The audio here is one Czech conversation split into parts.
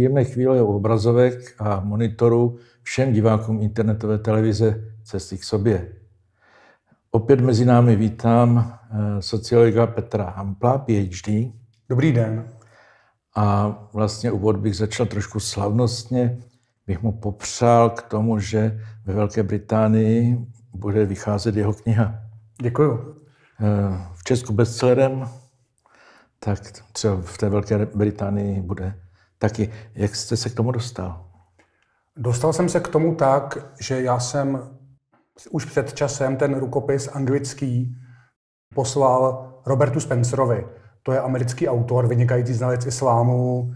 příjemné chvíle u obrazovek a monitorů všem divákům internetové televize Cesty k sobě. Opět mezi námi vítám eh, sociologa Petra Hampla, PhD. Dobrý den. A vlastně úvod bych začal trošku slavnostně. Bych mu popřál k tomu, že ve Velké Británii bude vycházet jeho kniha. Děkuju. Eh, v Česku bestsellerem, tak třeba v té Velké Británii bude Taky, jak jste se k tomu dostal? Dostal jsem se k tomu tak, že já jsem už před časem ten rukopis anglický poslal Robertu Spencerovi. To je americký autor, vynikající znalec islámu,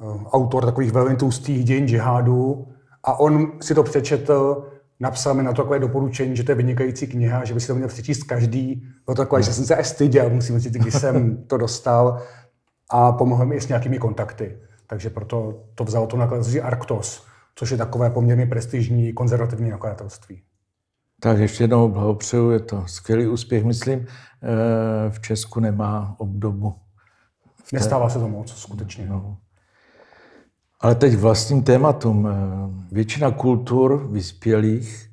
eh, autor takových velmi tlustých dějin džihádu. A on si to přečetl, napsal mi na to takové doporučení, že to je vynikající kniha, že by si to měl přečíst každý. Bylo to takové, že jsem se estyděl, musím říct, když jsem to dostal. A pomohl mi i s nějakými kontakty. Takže proto to vzalo to nakladatelství Arctos, což je takové poměrně prestižní konzervativní nakladatelství. Tak ještě jednou blahopřeju, je to skvělý úspěch, myslím. Eh, v Česku nemá obdobu. Té... Nestává se to moc, skutečně. No. Ale teď vlastním tématům. Eh, většina kultur vyspělých,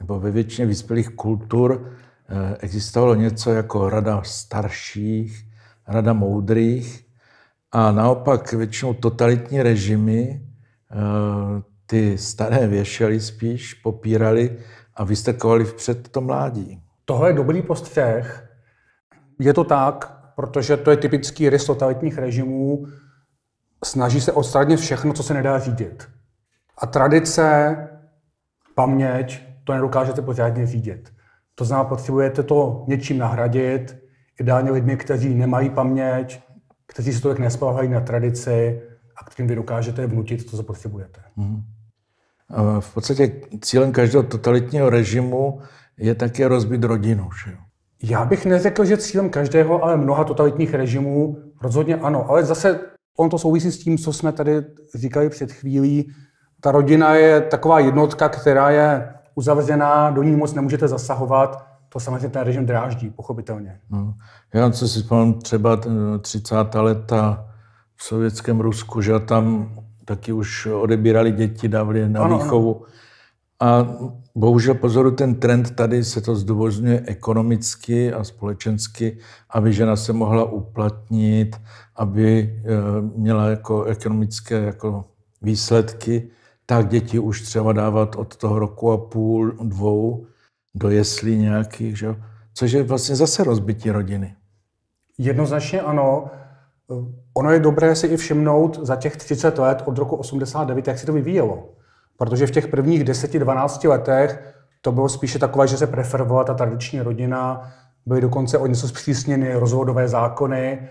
nebo ve většině vyspělých kultur eh, existovalo něco jako rada starších, rada moudrých. A naopak většinou totalitní režimy eh, ty staré věšeli spíš, popírali a vystrkovali vpřed to mládí. Tohle je dobrý postřeh. Je to tak, protože to je typický rys totalitních režimů. Snaží se odstranit všechno, co se nedá řídit. A tradice, paměť, to nedokážete pořádně řídit. To znamená, potřebujete to něčím nahradit, ideálně lidmi, kteří nemají paměť, kteří se tolik nespáhají na tradici a kterým vy dokážete vnutit to, co potřebujete. Mm. V podstatě cílem každého totalitního režimu je také rozbit rodinu. Že? Já bych neřekl, že cílem každého, ale mnoha totalitních režimů rozhodně ano. Ale zase on to souvisí s tím, co jsme tady říkali před chvílí. Ta rodina je taková jednotka, která je uzavřená, do ní moc nemůžete zasahovat to samozřejmě ten režim dráždí, pochopitelně. No. Já co si vzpomínám třeba 30. Eh, leta v sovětském Rusku, že tam taky už odebírali děti, dávali na ano, výchovu. A bohužel pozoru ten trend tady se to zdůvodňuje ekonomicky a společensky, aby žena se mohla uplatnit, aby eh, měla jako ekonomické jako výsledky, tak děti už třeba dávat od toho roku a půl, dvou, do jeslí nějakých, že? což je vlastně zase rozbití rodiny. Jednoznačně ano. Ono je dobré si i všimnout za těch 30 let od roku 89, jak se to vyvíjelo. Protože v těch prvních 10-12 letech to bylo spíše takové, že se preferovala ta tradiční rodina, byly dokonce o něco zpřísněny rozvodové zákony.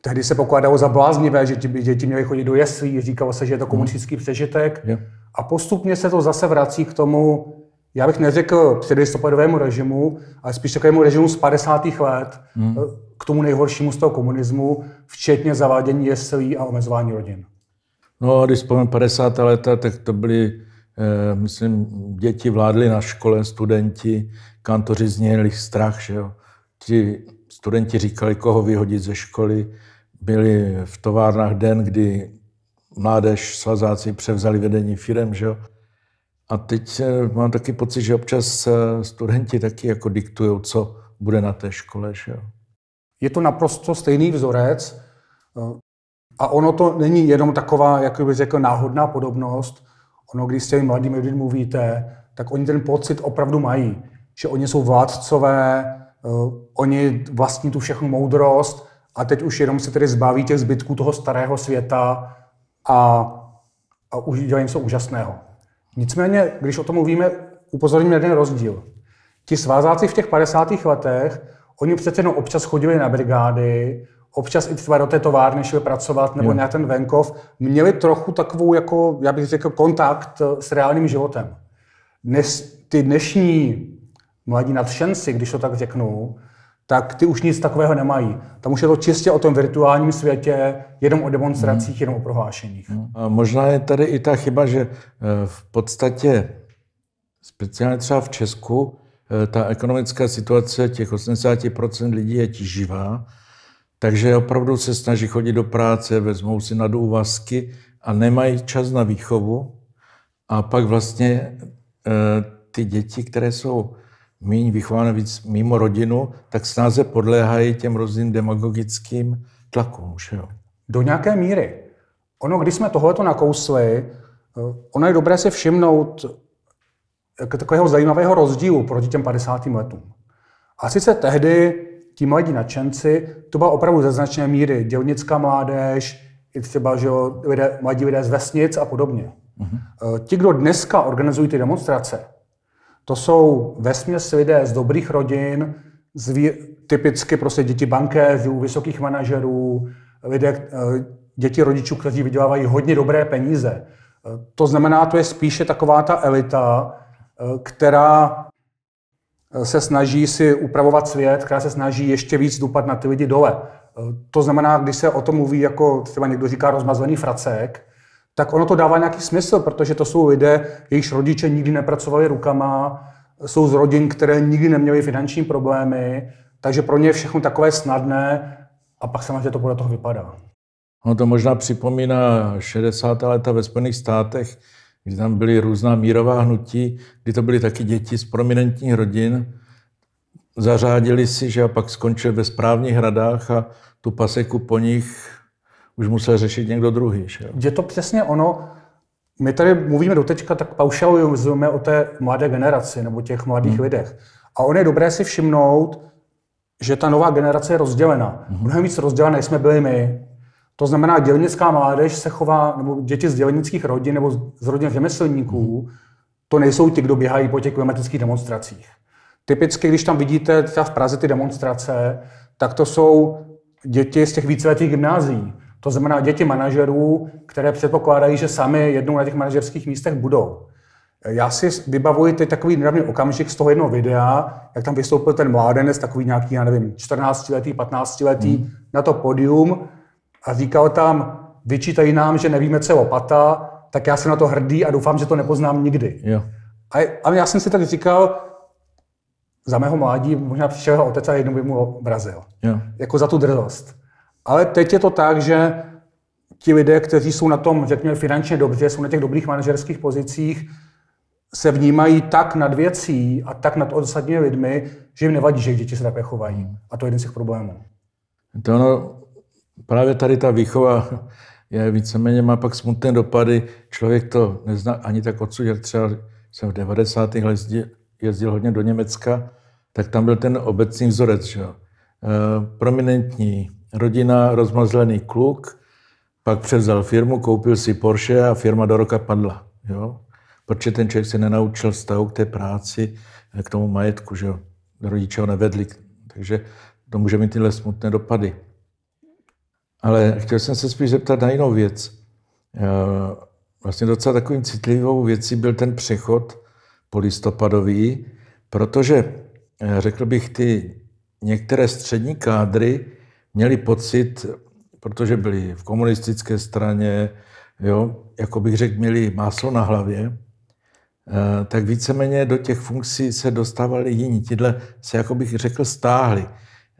Tehdy se pokládalo za bláznivé, že by děti měly chodit do jeslí, říkalo se, že je to hmm. komunistický přežitek. Yeah. A postupně se to zase vrací k tomu, já bych neřekl předlistopadovému režimu, ale spíš takovému režimu z 50. let, hmm. Eh, k tomu nejhoršímu z toho komunismu, včetně zavádění jeslí a omezování rodin. No a když vzpomínám 50. leta, tak to byly, eh, myslím, děti vládly na škole, studenti, kantoři zněli strach, že jo. Ti studenti říkali, koho vyhodit ze školy. Byli v továrnách den, kdy mládež svazáci převzali vedení firem, že jo. A teď eh, mám taky pocit, že občas eh, studenti taky jako diktují, co bude na té škole. Že jo? Je to naprosto stejný vzorec eh, a ono to není jenom taková jako, řekl náhodná podobnost. Ono, když s těmi mladými lidmi mluvíte, tak oni ten pocit opravdu mají, že oni jsou vládcové, oni vlastní tu všechnu moudrost a teď už jenom se tedy zbaví těch zbytků toho starého světa a, a už dělají něco úžasného. Nicméně, když o tom mluvíme, upozorním jeden rozdíl. Ti svázáci v těch 50. letech, oni přece jenom občas chodili na brigády, občas i třeba do té továrny šli pracovat nebo na ten venkov, měli trochu takovou, jako, já bych řekl, kontakt eh, s reálným životem. Dnes, ty dnešní mladí nadšenci, když to tak řeknu, tak ty už nic takového nemají. Tam už je to čistě o tom virtuálním světě, jenom o demonstracích, hmm. jenom o prohlášeních. Hmm. A možná je tady i ta chyba, že eh, v podstatě, speciálně třeba v Česku, eh, ta ekonomická situace těch 80% lidí je tíživá, takže opravdu se snaží chodit do práce, vezmou si na důvazky a nemají čas na výchovu. A pak vlastně eh, ty děti, které jsou míň vychováno víc mimo rodinu, tak snáze podléhají těm různým demagogickým tlakům. Že jo? Do nějaké míry. Ono, když jsme tohleto nakousli, eh, ono je dobré si všimnout eh, takového zajímavého rozdílu proti těm 50. letům. A sice tehdy ti mladí nadšenci, to byla opravdu ze značné míry dělnická mládež, i třeba že lidé, mladí lidé z vesnic a podobně. Mm-hmm. Ti, kdo dneska organizují ty demonstrace, to jsou vesměs lidé z dobrých rodin, z vý, typicky prostě děti bankéřů, vysokých manažerů, lidé, eh, děti rodičů, kteří vydělávají hodně dobré peníze. Eh, to znamená, to je spíše taková ta elita, eh, která se snaží si upravovat svět, která se snaží ještě víc dupat na ty lidi dole. To znamená, když se o tom mluví, jako třeba někdo říká rozmazlený fracek, tak ono to dává nějaký smysl, protože to jsou lidé, jejichž rodiče nikdy nepracovali rukama, jsou z rodin, které nikdy neměly finanční problémy, takže pro ně je všechno takové snadné a pak samozřejmě to podle toho vypadá. Ono to možná připomíná 60. leta ve Spojených státech, kdy tam byly různá mírová hnutí, kdy to byly taky děti z prominentních rodin, zařádili si, že a pak skončili ve správních radách a tu paseku po nich už musel řešit někdo druhý. Že? Je to přesně ono. My tady mluvíme do teďka, tak paušalujeme o té mladé generaci nebo těch mladých hmm. lidech. A on je dobré si všimnout, že ta nová generace je rozdělena. Hmm. Mnohem víc rozdělena než jsme byli my. To znamená, dělnická mládež se chová, nebo děti z dělnických rodin nebo z rodin řemeslníků, hmm. to nejsou ti, kdo běhají po těch klimatických demonstracích. Typicky, když tam vidíte třeba v Praze ty demonstrace, tak to jsou děti z těch víceletých gymnázií. To znamená děti manažerů, které předpokládají, že sami jednou na těch manažerských místech budou. Já si vybavuji teď takový nedávný okamžik z toho jednoho videa, jak tam vystoupil ten mládenec, takový nějaký, já nevím, 14-letý, 15-letý, hmm. na to podium a říkal tam, vyčítají nám, že nevíme, co je lopata, tak já jsem na to hrdý a doufám, že to nepoznám nikdy. Jo. A, a já jsem si tak říkal, za mého mládí možná přišel otec a jednou by mu vrazil. Jo. Jako za tu drzost. Ale teď je to tak, že ti lidé, kteří jsou na tom, řekněme, finančně dobře, jsou na těch dobrých manažerských pozicích, se vnímají tak nad věcí a tak nad ostatními lidmi, že jim nevadí, že děti se takhle chovají. A to je jeden z těch problémů. To ono, právě tady ta výchova je víceméně má pak smutné dopady. Člověk to nezná ani tak odsud, jak třeba jsem v 90. letech jezdil hodně do Německa, tak tam byl ten obecný vzorec, že jo. E, prominentní, rodina, rozmazlený kluk, pak převzal firmu, koupil si Porsche a firma do roka padla. Jo? Protože ten člověk se nenaučil vztahu k té práci, k tomu majetku, že jo? rodiče ho nevedli. Takže to může mít tyhle smutné dopady. Ale chtěl jsem se spíš zeptat na jinou věc. Eh, vlastně docela takovým citlivou věcí byl ten přechod polistopadový, protože eh, řekl bych, ty některé střední kádry měli pocit, protože byli v komunistické straně, jo, jako bych řekl, měli máslo na hlavě, eh, tak víceméně do těch funkcí se dostávali jiní. Tidle se, jako bych řekl, stáhli.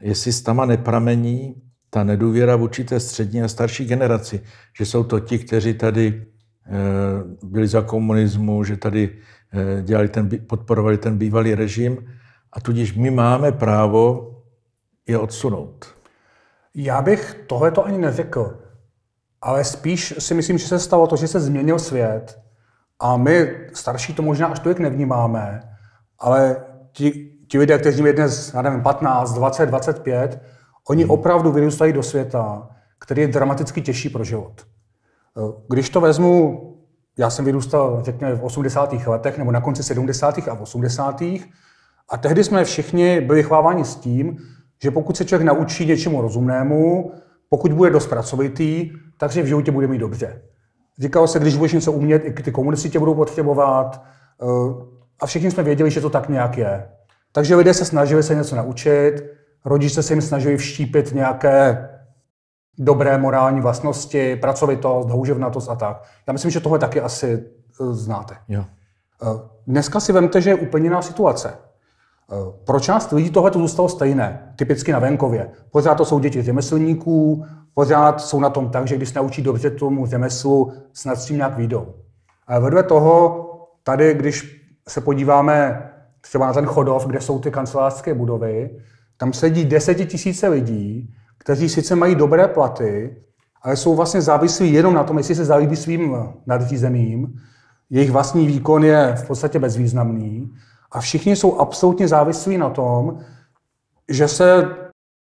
Jestli s tama nepramení ta nedůvěra v určité střední a starší generaci, že jsou to ti, kteří tady eh, byli za komunismu, že tady eh, dělali ten, podporovali ten bývalý režim a tudíž my máme právo je odsunout. Já bych tohle to ani neřekl, ale spíš si myslím, že se stalo to, že se změnil svět a my starší to možná až tolik nevnímáme, ale ti, ti lidé, kteří je dnes, já nevím, 15, 20, 25, oni hmm. opravdu vyrůstají do světa, který je dramaticky těžší pro život. Když to vezmu, já jsem vyrůstal, řekněme, v 80. letech nebo na konci 70. a 80. A tehdy jsme všichni byli chváváni s tím, že pokud se člověk naučí něčemu rozumnému, pokud bude dost pracovitý, takže v životě bude mít dobře. Říkalo se, když budeš něco umět, i ty komunisti tě budou potřebovat. Eh, a všichni jsme věděli, že to tak nějak je. Takže lidé se snažili se něco naučit, rodiče se jim snažili vštípit nějaké dobré morální vlastnosti, pracovitost, houževnatost a tak. Já myslím, že tohle taky asi eh, znáte. Jo. Eh, dneska si vemte, že je úplně jiná situace. Eh, pro část lidí tohle to zůstalo stejné, typicky na venkově. Pořád to jsou děti řemeslníků, pořád jsou na tom tak, že když se naučí dobře tomu řemeslu, snad s tím nějak výjdou. A vedle toho, tady, když se podíváme třeba na ten chodov, kde jsou ty kancelářské budovy, tam sedí desetitisíce lidí, kteří sice mají dobré platy, ale jsou vlastně závislí jenom na tom, jestli se zalíbí svým nadřízeným. Jejich vlastní výkon je v podstatě bezvýznamný a všichni jsou absolutně závislí na tom, že se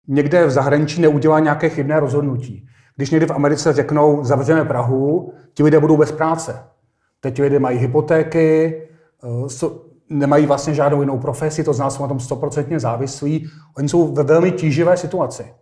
někde v zahraničí neudělá nějaké chybné rozhodnutí. Když někdy v Americe řeknou, zavřeme Prahu, ti lidé budou bez práce. Teď lidé mají hypotéky, eh, nemají vlastně žádnou jinou profesi, to znamená, jsou na tom stoprocentně závislí. Oni jsou ve velmi tíživé situaci.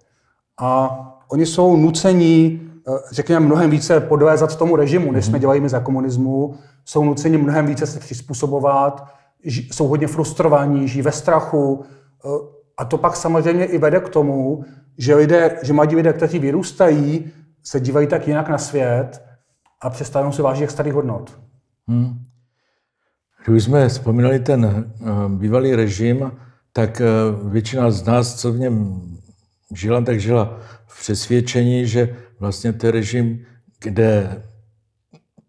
A oni jsou nuceni, eh, řekněme, mnohem více podlézat tomu režimu, než jsme mhm. dělali my za komunismu. Jsou nuceni mnohem více se přizpůsobovat, jsou hodně frustrovaní, žijí ve strachu. Eh, a to pak samozřejmě i vede k tomu, že, lidé, že mladí lidé, kteří vyrůstají, se dívají tak jinak na svět a přestanou si vážit těch starých hodnot. Hmm. Když jsme vzpomínali ten eh, bývalý režim, tak eh, většina z nás, co v něm žila, tak žila v přesvědčení, že vlastně ten režim, kde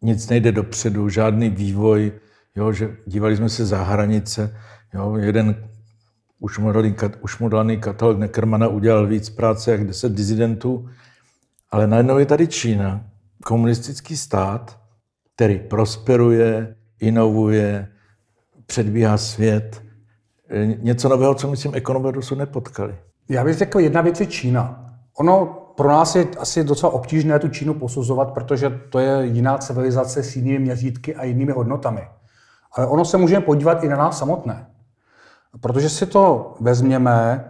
nic nejde dopředu, žádný vývoj, jo, že dívali jsme se za hranice, jo, jeden ušmodlaný, ušmodlaný katalog Neckermana udělal víc práce jak deset dizidentů, ale najednou je tady Čína, komunistický stát, který prosperuje, inovuje, předbíhá svět. E, něco nového, co myslím, ekonomové dosud nepotkali. Já bych řekl, jedna věc je Čína. Ono pro nás je asi docela obtížné tu Čínu posuzovat, protože to je jiná civilizace s jinými měřítky a jinými hodnotami. Ale ono se můžeme podívat i na nás samotné. Protože si to vezměme,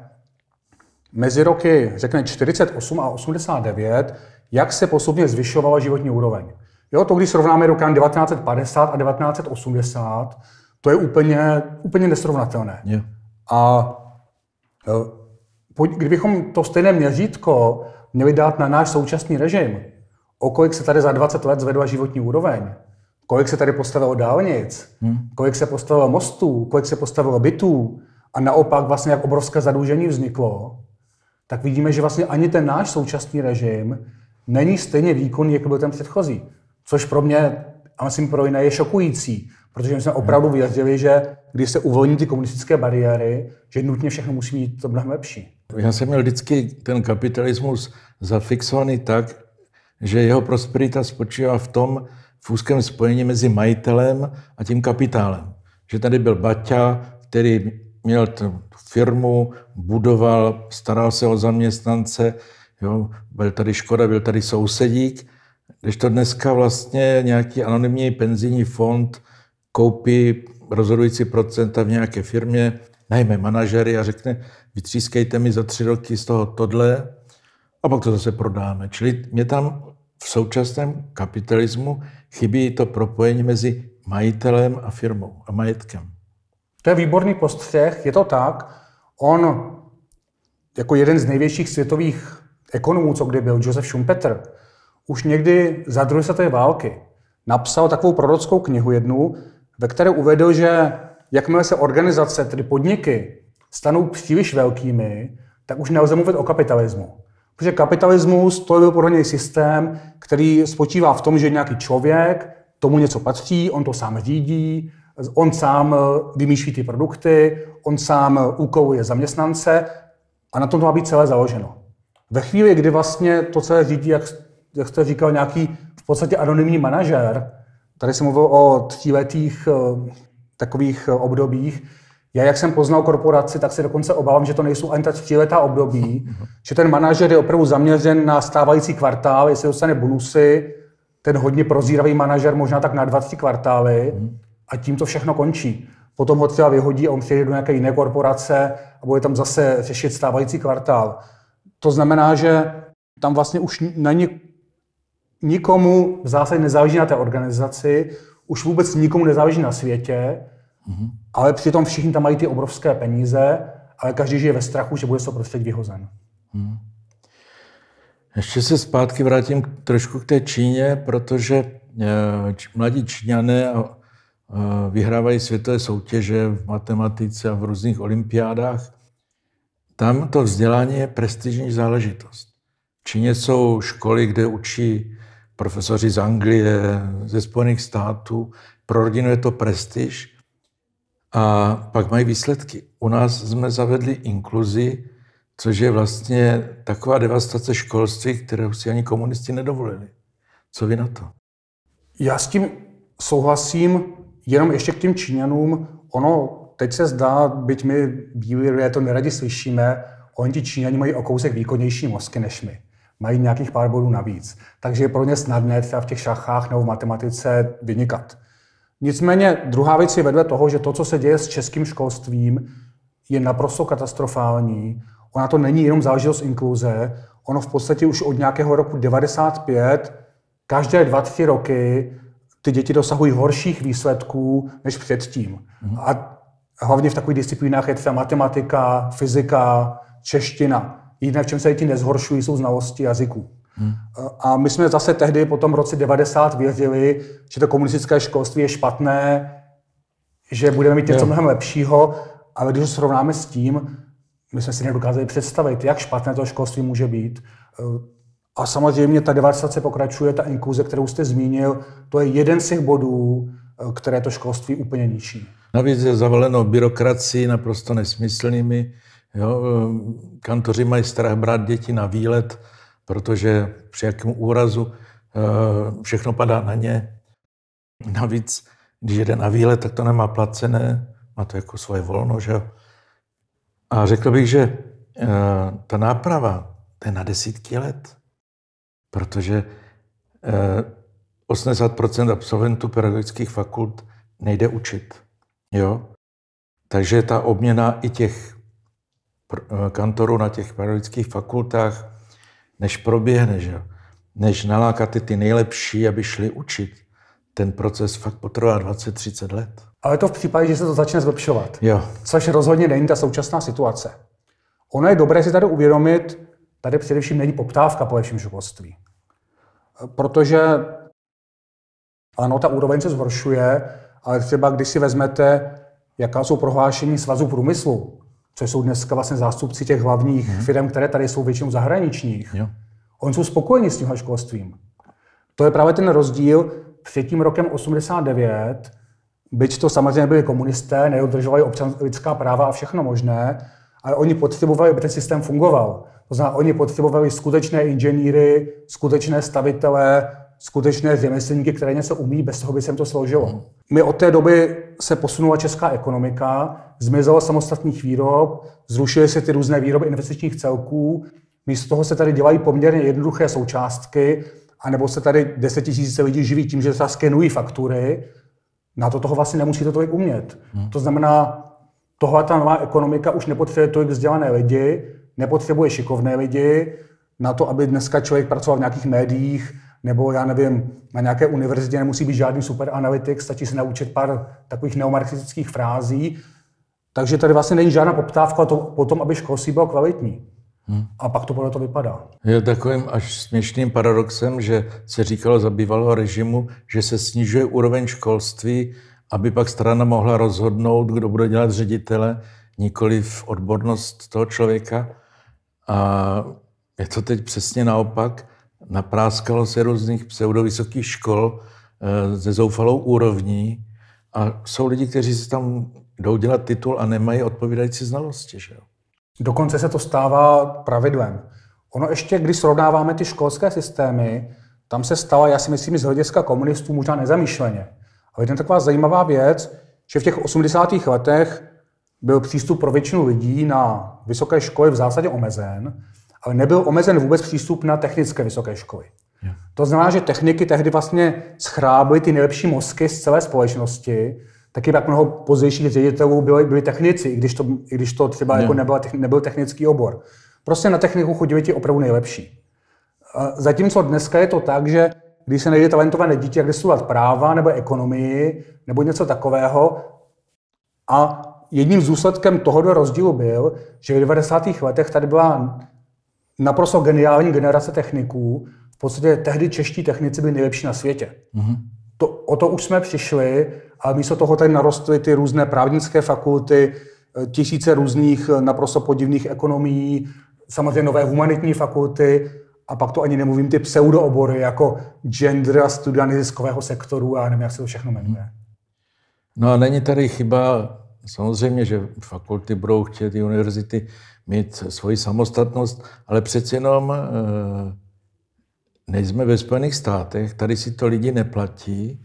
mezi roky, řekne 48 a 89, jak se postupně zvyšovala životní úroveň. Jo, to, když srovnáme rokem 1950 a 1980, to je úplně, úplně nesrovnatelné. Je. A e, kdybychom to stejné měřítko měli dát na náš současný režim, o kolik se tady za 20 let zvedla životní úroveň, Kolik se tady postavilo dálnic, hmm. kolik se postavilo mostů, kolik se postavilo bytů a naopak vlastně jak obrovské zadlužení vzniklo, tak vidíme, že vlastně ani ten náš současný režim není stejně výkonný, jako byl ten předchozí. Což pro mě, a myslím pro jiné, je šokující, protože my jsme opravdu hmm. vyjadřili, že když se uvolní ty komunistické bariéry, že nutně všechno musí být to mnohem lepší. Já jsem měl vždycky ten kapitalismus zafixovaný tak, že jeho prosperita spočívá v tom, v úzkém spojení mezi majitelem a tím kapitálem. Že tady byl Baťa, který měl tu firmu, budoval, staral se o zaměstnance, jo, byl tady Škoda, byl tady sousedík, když to dneska vlastně nějaký anonymní penzijní fond koupí rozhodující procenta v nějaké firmě, najme manažery a řekne, vytřískejte mi za tři roky z toho tohle a pak to zase prodáme. Čili mě tam v současném kapitalismu chybí to propojení mezi majitelem a firmou a majetkem. To je výborný postřeh, je to tak. On jako jeden z největších světových ekonomů, co kdy byl, Josef Schumpeter, už někdy za druhé světové války napsal takovou prorockou knihu jednu, ve které uvedl, že jakmile se organizace, tedy podniky, stanou příliš velkými, tak už nelze mluvit o kapitalismu. Protože kapitalismus to je podle systém, který spočívá v tom, že nějaký člověk, tomu něco patří, on to sám řídí, on sám eh, vymýšlí ty produkty, on sám eh, úkoluje zaměstnance a na tom to má být celé založeno. Ve chvíli, kdy vlastně to celé řídí, jak, jak jste říkal, nějaký v podstatě anonymní manažer, tady se mluvil o tříletých eh, takových obdobích, já, jak jsem poznal korporaci, tak se dokonce obávám, že to nejsou ani tak tříletá období, uh-huh. že ten manažer je opravdu zaměřen na stávající kvartál, jestli dostane bonusy, ten hodně prozíravý manažer možná tak na dva, tři kvartály uh-huh. a tím to všechno končí. Potom ho třeba vyhodí a on přijde do nějaké jiné korporace a bude tam zase řešit stávající kvartál. To znamená, že tam vlastně už ně, nikomu v zásadě nezáleží na té organizaci, už vůbec nikomu nezáleží na světě, Mm-hmm. Ale přitom všichni tam mají ty obrovské peníze, ale každý žije ve strachu, že bude se prostě vyhozen. Mm-hmm. Ještě se zpátky vrátím trošku k té Číně, protože eh, mladí Číňané eh, vyhrávají světové soutěže v matematice a v různých olympiádách. Tam to vzdělání je prestižní záležitost. V Číně jsou školy, kde učí profesoři z Anglie, ze Spojených států. Pro rodinu je to prestiž a pak mají výsledky. U nás jsme zavedli inkluzi, což je vlastně taková devastace školství, kterou si ani komunisti nedovolili. Co vy na to? Já s tím souhlasím, jenom ještě k těm Číňanům. Ono teď se zdá, byť my bílí lidé to neradi slyšíme, oni ti Číňani mají o kousek výkonnější mozky než my. Mají nějakých pár bodů navíc. Takže je pro ně snadné třeba v těch šachách nebo v matematice vynikat. Nicméně druhá věc je vedle toho, že to, co se děje s českým školstvím, je naprosto katastrofální. Ona to není jenom záležitost inkluze, ono v podstatě už od nějakého roku 95, každé dva, tři roky, ty děti dosahují horších výsledků než předtím. Mm-hmm. A hlavně v takových disciplínách je třeba matematika, fyzika, čeština. Jediné, v čem se děti nezhoršují, jsou znalosti jazyků. Hmm. A my jsme zase tehdy po tom roce 90 věřili, že to komunistické školství je špatné, že budeme mít něco mnohem lepšího, ale když ho srovnáme s tím, my jsme si nedokázali představit, jak špatné to školství může být. Eh, a samozřejmě ta devastace pokračuje, ta inkluze, kterou jste zmínil, to je jeden z těch bodů, eh, které to školství úplně ničí. Navíc je zavaleno byrokracií naprosto nesmyslnými. Jo? Eh, kantoři mají strach brát děti na výlet, protože při jakém úrazu eh, všechno padá na ně. Navíc, když jede na výlet, tak to nemá placené, má to jako svoje volno, že jo. A řekl bych, že eh, ta náprava, to je na desítky let, protože 80% eh, absolventů pedagogických fakult nejde učit, jo. Takže ta obměna i těch kantorů na těch pedagogických fakultách, než proběhne, že? než nalákat ty, ty nejlepší, aby šli učit. Ten proces fakt potrvá 20-30 let. Ale to v případě, že se to začne zlepšovat. Jo. Což rozhodně není ta současná situace. Ono je dobré si tady uvědomit, tady především není poptávka po lepším školství. Protože ano, ta úroveň se zhoršuje, ale třeba když si vezmete, jaká jsou prohlášení Svazu průmyslu, co jsou dneska vlastně zástupci těch hlavních mm-hmm. firm, které tady jsou většinou zahraničních, jo. oni jsou spokojeni s tímhle školstvím. To je právě ten rozdíl před tím rokem 89, byť to samozřejmě byli komunisté, neodržovali občanská práva a všechno možné, ale oni potřebovali, aby ten systém fungoval. To znamená, oni potřebovali skutečné inženýry, skutečné stavitele, skutečné řemeslníky, které něco umí, bez toho by se to složilo. Mhm. My od té doby se posunula česká ekonomika, zmizelo samostatných výrob, zrušily se ty různé výroby investičních celků, místo toho se tady dělají poměrně jednoduché součástky, anebo se tady desetitisíce lidí živí tím, že se skenují faktury, na to toho vlastně nemusí to tolik umět. Hmm. To znamená, tohle ta nová ekonomika už nepotřebuje tolik vzdělané lidi, nepotřebuje šikovné lidi, na to, aby dneska člověk pracoval v nějakých médiích, nebo já nevím, na nějaké univerzitě nemusí být žádný super analytik, stačí se naučit pár takových neomarxistických frází. Takže tady vlastně není žádná poptávka to, po tom, aby školství bylo kvalitní. Hmm. A pak to podle to vypadá. Je takovým až směšným paradoxem, že se říkalo za bývalého režimu, že se snižuje úroveň školství, aby pak strana mohla rozhodnout, kdo bude dělat ředitele, nikoli v odbornost toho člověka. A je to teď přesně naopak napráskalo se různých pseudovysokých škol eh, ze zoufalou úrovní a jsou lidi, kteří se tam jdou dělat titul a nemají odpovídající znalosti. Že Dokonce se to stává pravidlem. Ono ještě, když srovnáváme ty školské systémy, tam se stala, já si myslím, z hlediska komunistů možná nezamýšleně. Ale je taková zajímavá věc, že v těch 80. letech byl přístup pro většinu lidí na vysoké školy v zásadě omezen ale nebyl omezen vůbec přístup na technické vysoké školy. Yeah. To znamená, že techniky tehdy vlastně schrábly ty nejlepší mozky z celé společnosti, taky pak mnoho pozdějších ředitelů byli, byli technici, i když to, i když to třeba yeah. jako nebyla, nebyl technický obor. Prostě na techniku chodili ti opravdu nejlepší. Zatímco dneska je to tak, že když se najde talentované dítě, jak studovat práva nebo ekonomii nebo něco takového. A jedním z důsledkem tohoto rozdílu byl, že v 90. letech tady byla naprosto geniální generace techniků. V podstatě tehdy čeští technici byli nejlepší na světě. Mm-hmm. To, o to už jsme přišli, ale místo toho tady narostly ty různé právnické fakulty, eh, tisíce různých eh, naprosto podivných ekonomií, samozřejmě nové humanitní fakulty, a pak to ani nemluvím ty pseudoobory jako gender a studia neziskového sektoru a nevím, jak se to všechno mhm. jmenuje. No a není tady chyba, samozřejmě, že fakulty budou chtět univerzity mít svoji samostatnost, ale přeci jenom eh, nejsme ve Spojených státech, tady si to lidi neplatí,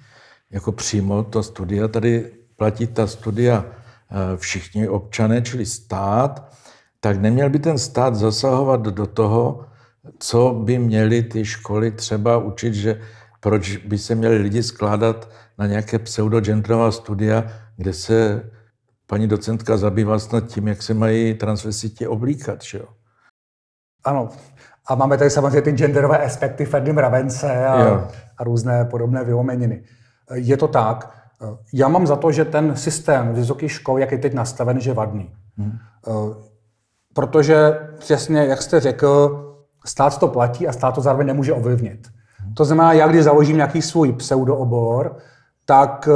jako přímo ta studia, tady platí ta studia eh, všichni občané, čili stát, tak neměl by ten stát zasahovat do toho, co by měly ty školy třeba učit, že proč by se měli lidi skládat na nějaké pseudogendrová studia, kde se paní docentka zabývá snad tím, jak se mají transvestiti oblíkat, že jo? Ano. A máme tady samozřejmě ty genderové aspekty Ferdy Mravence a, a různé podobné vyomeniny. Je to tak. Já mám za to, že ten systém vysokých škol, jak je teď nastaven, že vadný. Hmm. Eh, protože přesně, jak jste řekl, stát to platí a stát to zároveň nemůže ovlivnit. Hmm. To znamená, já když založím nějaký svůj pseudoobor, tak eh,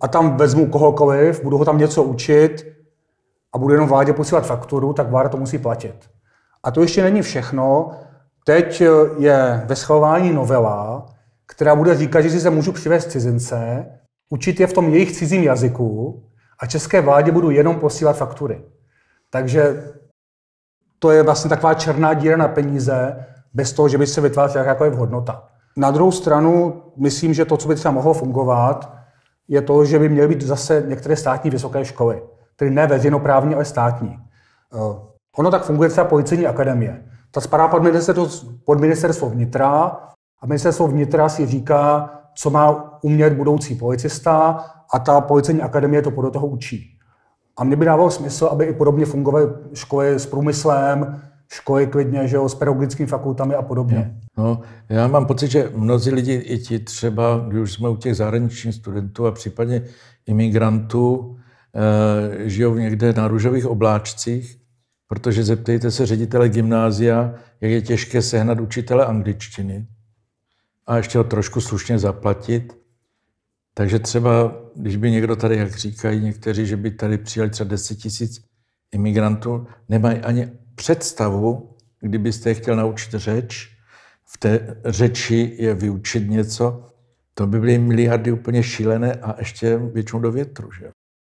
a tam vezmu kohokoliv, budu ho tam něco učit a budu jenom vládě posílat fakturu, tak vláda to musí platit. A to ještě není všechno. Teď eh, je ve schvalování novela, která bude říkat, že si se můžu přivést cizince, učit je v tom jejich cizím jazyku a české vládě budu jenom posílat faktury. Takže to je vlastně taková černá díra na peníze, bez toho, že by se vytvářela jakákoliv hodnota. Na druhou stranu, myslím, že to, co by třeba mohlo fungovat, je to, že by měly být zase některé státní vysoké školy, tedy ne veřejnoprávní, ale státní. Eh, ono tak funguje třeba policejní akademie. Ta spadá pod ministerstvo, pod ministerstvo vnitra a ministerstvo vnitra si říká, co má umět budoucí policista a ta policejní akademie to podle toho učí. A mně by dávalo smysl, aby i podobně fungovaly školy s průmyslem, školy klidně, že jo, s pedagogickými fakultami a podobně. No, já mám pocit, že mnozí lidi, i ti třeba, když už jsme u těch zahraničních studentů a případně imigrantů, e, žijou někde na růžových obláčcích, protože zeptejte se ředitele gymnázia, jak je těžké sehnat učitele angličtiny a ještě ho trošku slušně zaplatit. Takže třeba, když by někdo tady, jak říkají někteří, že by tady přijali třeba 10 tisíc imigrantů, nemají ani představu, kdybyste chtěl naučit řeč, v té řeči je vyučit něco, to by byly miliardy úplně šílené a ještě většinou do větru. Že?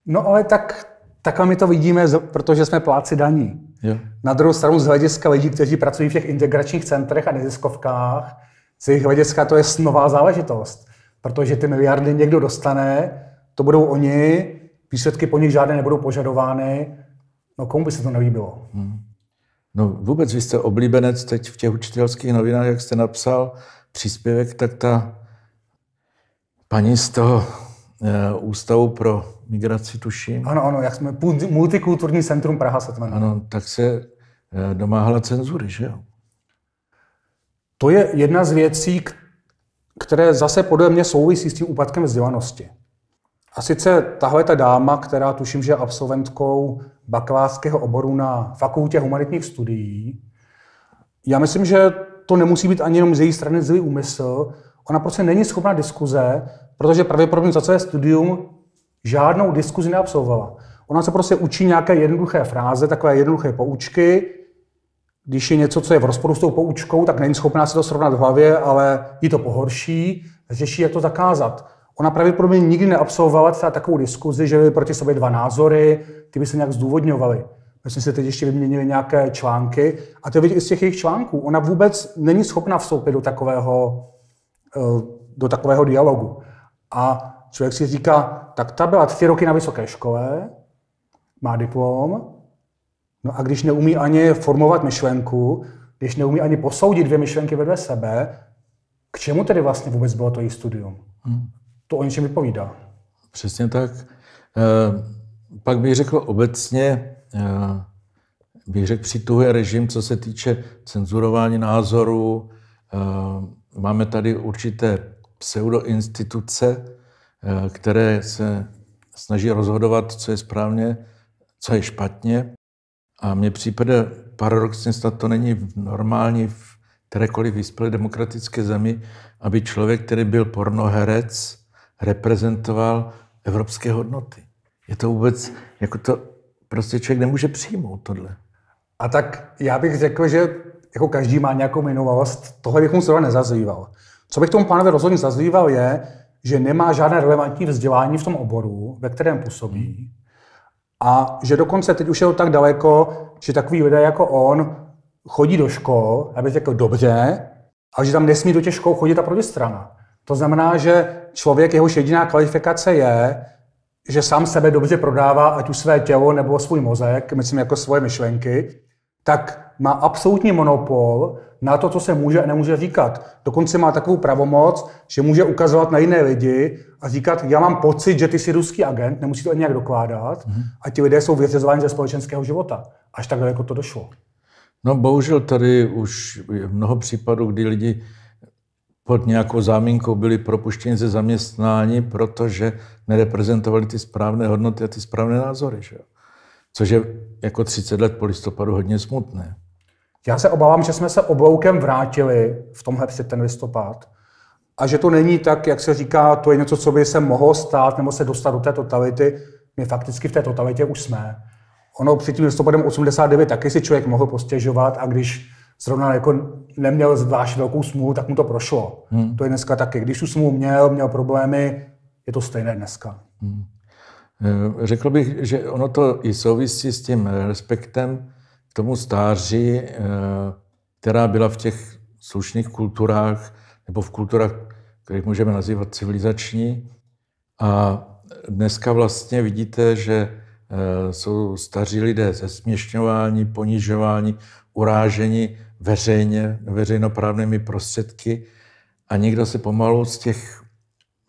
No ale tak, takhle my to vidíme, protože jsme pláci daní. Jo. Na druhou stranu z hlediska lidí, kteří pracují v těch integračních centrech a neziskovkách, z jejich hlediska to je snová záležitost, protože ty miliardy někdo dostane, to budou oni, výsledky po nich žádné nebudou požadovány, no komu by se to nelíbilo? Hmm. No vůbec, vy jste oblíbenec teď v těch učitelských novinách, jak jste napsal příspěvek, tak ta paní z toho eh, Ústavu pro migraci, tuším. Ano, ano, jak jsme multikulturní centrum Praha se to Ano, tak se eh, domáhala cenzury, že jo? To je jedna z věcí, které zase podle mě souvisí s tím úpadkem vzdělanosti. A sice tahle ta dáma, která tuším, že je absolventkou bakalářského oboru na fakultě humanitních studií, já myslím, že to nemusí být ani jenom z její strany zlý úmysl. Ona prostě není schopná diskuze, protože pravděpodobně za celé studium žádnou diskuzi neabsolvovala. Ona se prostě učí nějaké jednoduché fráze, takové jednoduché poučky. Když je něco, co je v rozporu s tou poučkou, tak není schopná si to srovnat v hlavě, ale ji to pohorší, řeší, jak to zakázat. Ona pravděpodobně nikdy neabsolvovala třeba takovou diskuzi, že byly proti sobě dva názory, ty by se nějak zdůvodňovaly. My jsme si teď ještě vyměnili nějaké články a to je vidět i z těch jejich článků. Ona vůbec není schopna vstoupit do takového, eh, do takového dialogu. A člověk si říká, tak ta byla tři roky na vysoké škole, má diplom, no a když neumí ani formovat myšlenku, když neumí ani posoudit dvě myšlenky vedle sebe, k čemu tedy vlastně vůbec bylo to její studium? Hmm to o něčem vypovídá. Přesně tak. Eh, pak bych řekl obecně, eh, bych řekl, přituhuje režim, co se týče cenzurování názorů. Eh, máme tady určité pseudoinstituce, které se snaží rozhodovat, co je správně, co je špatně. A mně přijde paradoxně, snad to není normální v kterékoliv vyspělé demokratické zemi, aby člověk, který byl pornoherec, reprezentoval evropské hodnoty. Je to vůbec, jako to prostě člověk nemůže přijmout tohle. A tak já bych řekl, že jako každý má nějakou minulost, tohle bych mu zrovna nezazýval. Co bych tomu pánovi rozhodně zazýval je, že nemá žádné relevantní vzdělání v tom oboru, ve kterém působí. A že dokonce teď už je to tak daleko, že takový lidé jako on chodí do škol, aby řekl dobře, a že tam nesmí do těch škol chodit ta protistrana. To znamená, že člověk, jeho jediná kvalifikace je, že sám sebe dobře prodává, ať už své tělo nebo svůj mozek, myslím jako svoje myšlenky, tak má absolutní monopol na to, co se může a nemůže říkat. Dokonce má takovou pravomoc, že může ukazovat na jiné lidi a říkat, já mám pocit, že ty jsi ruský agent, nemusí to ani nějak dokládat, mm-hmm. a ti lidé jsou vyřezováni ze společenského života. Až tak daleko jako to došlo. No bohužel tady už je mnoho případů, kdy lidi pod nějakou záminkou byli propuštěni ze zaměstnání, protože nereprezentovali ty správné hodnoty a ty správné názory. Že? Což je jako 30 let po listopadu hodně smutné. Já se obávám, že jsme se obloukem vrátili v tomhle před ten listopad a že to není tak, jak se říká, to je něco, co by se mohlo stát nebo se dostat do té totality. My fakticky v té totalitě už jsme. Ono před tím listopadem 89 taky si člověk mohl postěžovat a když zrovna jako neměl zvlášť velkou smůlu, tak mu to prošlo. Hmm. To je dneska taky. Když tu smůlu měl, měl problémy, je to stejné dneska. Hmm. Eh, řekl bych, že ono to i souvisí s tím respektem k tomu stáří, eh, která byla v těch slušných kulturách, nebo v kulturách, kterých můžeme nazývat civilizační. A dneska vlastně vidíte, že eh, jsou staří lidé zesměšňování, ponižování, urážení veřejně, veřejnoprávnými prostředky a nikdo se pomalu z těch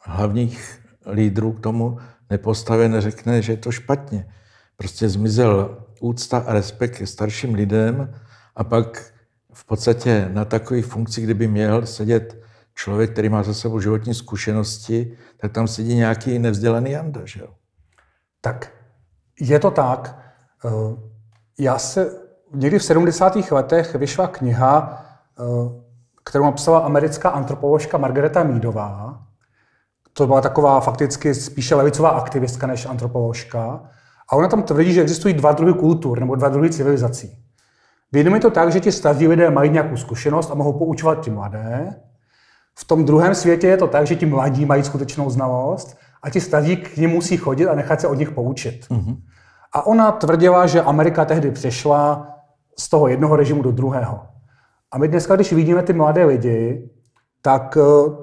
hlavních lídrů k tomu nepostavě neřekne, že je to špatně. Prostě zmizel úcta a respekt ke starším lidem a pak v podstatě na takový funkci, kdyby měl sedět člověk, který má za sebou životní zkušenosti, tak tam sedí nějaký nevzdělaný Janda, že jo? Tak, je to tak. Eh, já se někdy v 70. letech vyšla kniha, eh, kterou napsala americká antropoložka Margareta Mídová. To byla taková fakticky spíše levicová aktivistka než antropoložka. A ona tam tvrdí, že existují dva druhy kultur nebo dva druhy civilizací. V je to tak, že ti staří lidé mají nějakou zkušenost a mohou poučovat ti mladé. V tom druhém světě je to tak, že ti mladí mají skutečnou znalost a ti staří k ním musí chodit a nechat se od nich poučit. Mm-hmm. A ona tvrdila, že Amerika tehdy přešla z toho jednoho režimu do druhého. A my dneska, když vidíme ty mladé lidi, tak eh,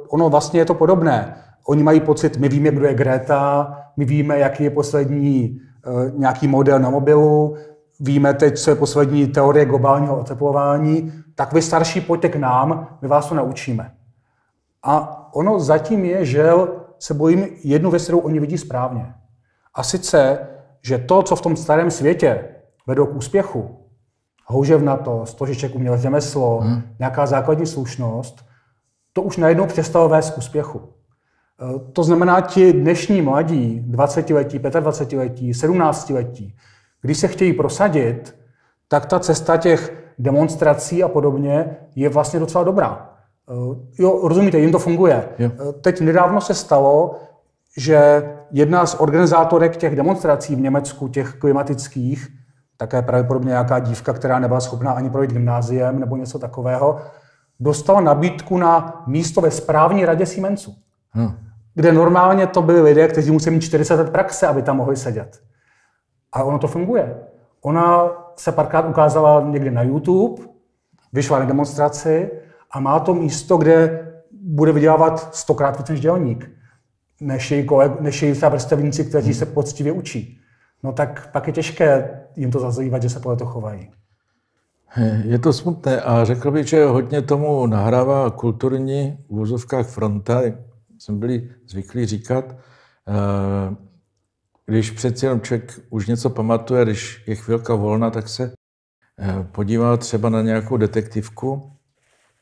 ono vlastně je to podobné. Oni mají pocit, my víme, kdo je Greta, my víme, jaký je poslední eh, nějaký model na mobilu, víme teď, co je poslední teorie globálního oteplování, tak vy starší pojďte k nám, my vás to naučíme. A ono zatím je, že se bojím jednu věc, kterou oni vidí správně. A sice, že to, co v tom starém světě vedou k úspěchu, houževnatost, to, že člověk uměl řemeslo, hmm. nějaká základní slušnost, to už najednou přestalo vést k úspěchu. E, to znamená, ti dnešní mladí, 20-letí, 25-letí, 17-letí, když se chtějí prosadit, tak ta cesta těch demonstrací a podobně je vlastně docela dobrá. E, jo, rozumíte, jim to funguje. Jo. E, teď nedávno se stalo, že jedna z organizátorek těch demonstrací v Německu, těch klimatických, také pravděpodobně nějaká dívka, která nebyla schopná ani projít gymnáziem nebo něco takového, dostala nabídku na místo ve správní radě Siemensu. Hmm. Kde normálně to byly lidé, kteří museli mít 40 let praxe, aby tam mohli sedět. A ono to funguje. Ona se párkrát ukázala někde na YouTube, vyšla na demonstraci a má to místo, kde bude vydělávat stokrát víc než dělník, než její, koleg, než její vrstevníci, kteří hmm. se poctivě učí. No tak pak je těžké jim to zazývat, že se podle to chovají. Je to smutné a řekl bych, že hodně tomu nahrává kulturní v úzovkách fronta, jak byli zvyklí říkat. Eh, když přeci jenom člověk už něco pamatuje, když je chvilka volna, tak se eh, podívá třeba na nějakou detektivku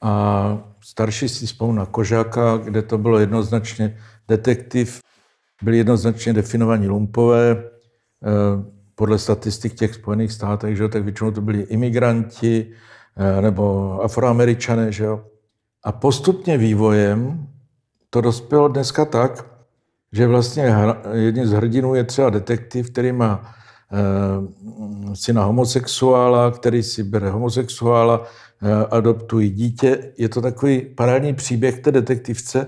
a starší si vzpomíná na Kožáka, kde to bylo jednoznačně detektiv, byli jednoznačně definovaní lumpové, eh, podle statistik těch Spojených státech, že jo, tak většinou to byli imigranti eh, nebo afroameričané, že jo. A postupně vývojem to dospělo dneska tak, že vlastně jedním z hrdinů je třeba detektiv, který má e, syna homosexuála, který si bere homosexuála, e, adoptují dítě. Je to takový parádní příběh té detektivce,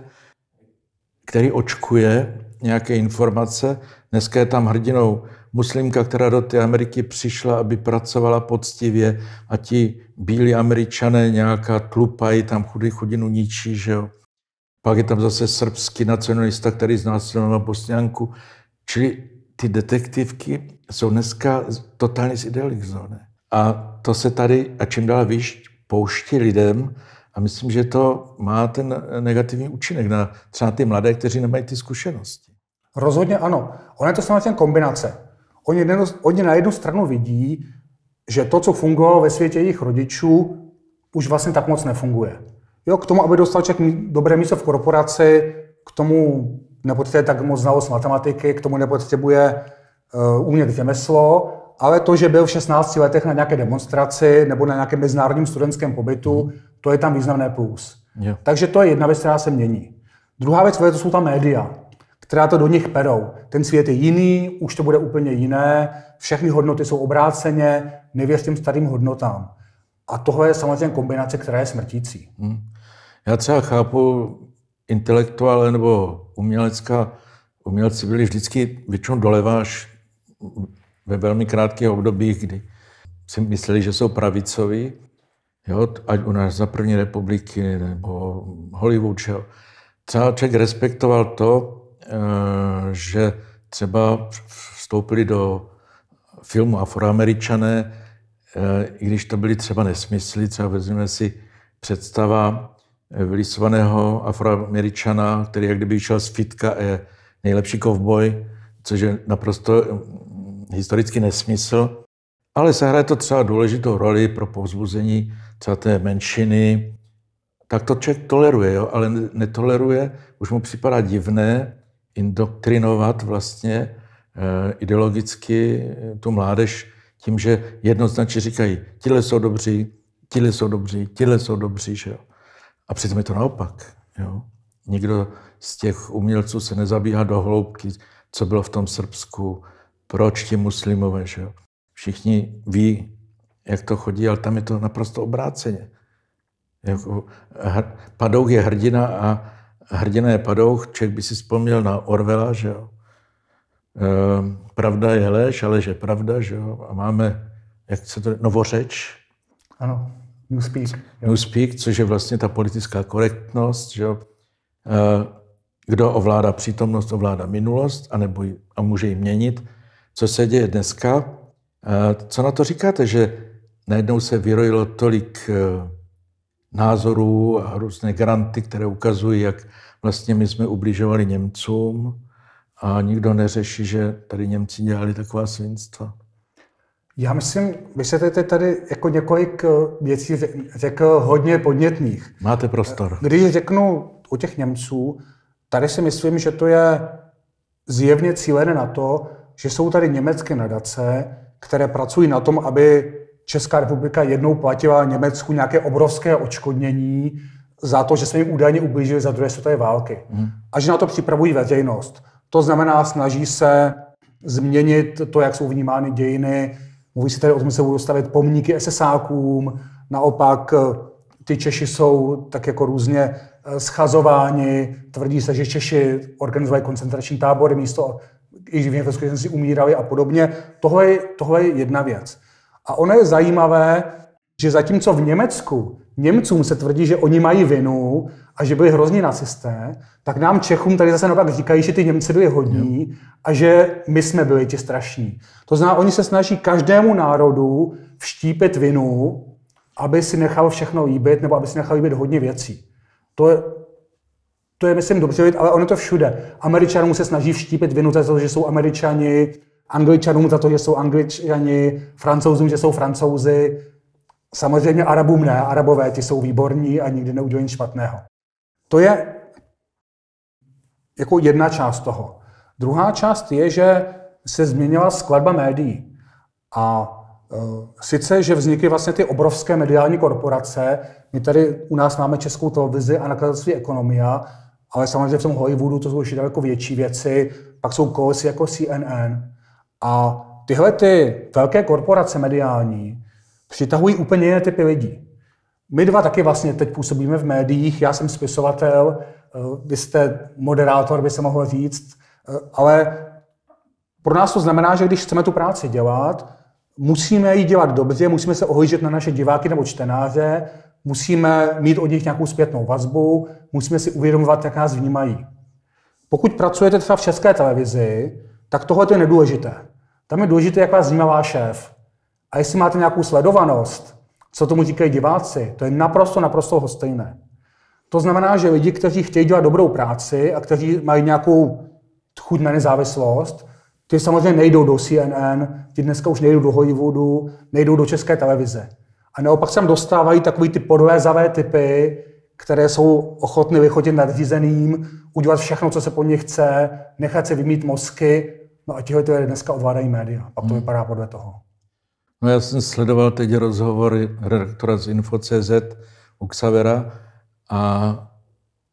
který očkuje nějaké informace. Dneska je tam hrdinou muslimka, která do té Ameriky přišla, aby pracovala poctivě a ti bílí američané nějaká tlupají, tam chudý chudinu ničí, že jo. Pak je tam zase srbský nacionalista, který znásilňoval Bosňanku. Čili ty detektivky jsou dneska totálně zidealizované. No, a to se tady, a čím dál výš, pouští lidem, a myslím, že to má ten negativní účinek na třeba ty mladé, kteří nemají ty zkušenosti. Rozhodně ano. Ono je to samozřejmě kombinace. Oni, jedno, oni na jednu stranu vidí, že to, co fungovalo ve světě jejich rodičů, už vlastně tak moc nefunguje. Jo, k tomu, aby dostal člověk dobré místo v korporaci, k tomu nepotřebuje tak moc znalost matematiky, k tomu nepotřebuje uh, umět řemeslo, ale to, že byl v 16 letech na nějaké demonstraci nebo na nějakém mezinárodním studentském pobytu, mhm. to je tam významné plus. Yeah. Takže to je jedna věc, která se mění. Druhá věc, to jsou ta média která to do nich perou. Ten svět je jiný, už to bude úplně jiné, všechny hodnoty jsou obráceně, nevěř těm starým hodnotám. A tohle je samozřejmě kombinace, která je smrtící. Hmm. Já třeba chápu intelektuále nebo umělecká, umělci byli vždycky většinou doleva až ve velmi krátkých obdobích, kdy si mysleli, že jsou pravicoví, jo, ať u nás za první republiky nebo Hollywood, Třeba člověk respektoval to, Eh, že třeba vstoupili do filmu Afroameričané, eh, i když to byly třeba nesmysly, třeba vezmeme si představa eh, vylisovaného Afroameričana, který jak kdyby šel z fitka je nejlepší kovboj, což je naprosto mm, historicky nesmysl. Ale sehraje to třeba důležitou roli pro povzbuzení třeba té menšiny, tak to člověk toleruje, jo? ale netoleruje, už mu připadá divné, indoktrinovat vlastně eh, ideologicky eh, tu mládež tím, že jednoznačně říkají, tyhle jsou dobří, tyhle jsou dobří, tyhle jsou dobří, že jo. A přitom je to naopak, jo. Nikdo z těch umělců se nezabíhá do hloubky, co bylo v tom Srbsku, proč ti muslimové, že jo. Všichni ví, jak to chodí, ale tam je to naprosto obráceně. Jako, padouk je hrdina a Hrdiné padouch, člověk by si vzpomněl na Orvela, že jo. Ehm, pravda je lež, ale že pravda, že jo. A máme, jak se to, novořeč. Ano, newspeak. Jo. Newspeak, což je vlastně ta politická korektnost, že jo. Ehm, kdo ovládá přítomnost, ovládá minulost, a ji, a může ji měnit. Co se děje dneska? Ehm, co na to říkáte, že najednou se vyrojilo tolik názorů a různé granty, které ukazují, jak vlastně my jsme ubližovali Němcům a nikdo neřeší, že tady Němci dělali taková svinstva. Já myslím, vysvětlíte tady jako několik eh, věcí, řekl hodně podnětných. Máte prostor. Eh, když řeknu o těch Němců, tady si myslím, že to je zjevně cílené na to, že jsou tady německé nadace, které pracují na tom, aby Česká republika jednou platila Německu nějaké obrovské očkodnění za to, že se jim údajně ublížili za druhé světové války. Hmm. A že na to připravují veřejnost. To znamená, snaží se změnit to, jak jsou vnímány dějiny. Mluví se tady o tom, že se budou stavět pomníky SSákům, naopak eh, ty Češi jsou tak jako různě eh, schazováni, tvrdí se, že Češi organizovali koncentrační tábory místo, i v Německu si umírali a podobně. Tohle, tohle je jedna věc. A ono je zajímavé, že zatímco v Německu Němcům se tvrdí, že oni mají vinu a že byli hrozní nacisté, tak nám Čechům tady zase naopak říkají, že ty Němci byli hodní a že my jsme byli ti strašní. To znamená, oni se snaží každému národu vštípit vinu, aby si nechal všechno líbit nebo aby si nechal líbit hodně věcí. To je, to je myslím, dobře, ale ono to všude. Američanům se snaží vštípit vinu za to, že jsou američani, Angličanům za to, že jsou Angličani, Francouzům, že jsou Francouzi. Samozřejmě Arabům ne, Arabové ti jsou výborní a nikdy neudělají nic špatného. To je jako jedna část toho. Druhá část je, že se změnila skladba médií. A e, Sice, že vznikly vlastně ty obrovské mediální korporace, my tady u nás máme Českou televizi a nakladatelství Ekonomia, ale samozřejmě v tom Hollywoodu to jsou ještě daleko větší věci, pak jsou kolesy jako CNN. A tyhle ty velké korporace mediální přitahují úplně jiné typy lidí. My dva taky vlastně teď působíme v médiích, já jsem spisovatel, eh, vy jste moderátor, by se mohl říct, eh, ale pro nás to znamená, že když chceme tu práci dělat, musíme ji dělat dobře, musíme se ohlížet na naše diváky nebo čtenáře, musíme mít od nich nějakou zpětnou vazbu, musíme si uvědomovat, jak nás vnímají. Pokud pracujete třeba v české televizi, tak tohle je nedůležité. Tam je důležité, jak vás vnímá váš šéf. A jestli máte nějakou sledovanost, co tomu říkají diváci, to je naprosto, naprosto hostejné. To znamená, že lidi, kteří chtějí dělat dobrou práci a kteří mají nějakou chuť na nezávislost, ty samozřejmě nejdou do CNN, ty dneska už nejdou do Hollywoodu, nejdou do české televize. A naopak se tam dostávají takový ty podlézavé typy, které jsou ochotny vychodit nadřízeným, udělat všechno, co se po nich chce, nechat se vymít mozky, No a tihle lidé dneska ovládají média. Pak to hmm. vypadá podle toho. No já jsem sledoval teď rozhovory redaktora z Info.cz u Xavera a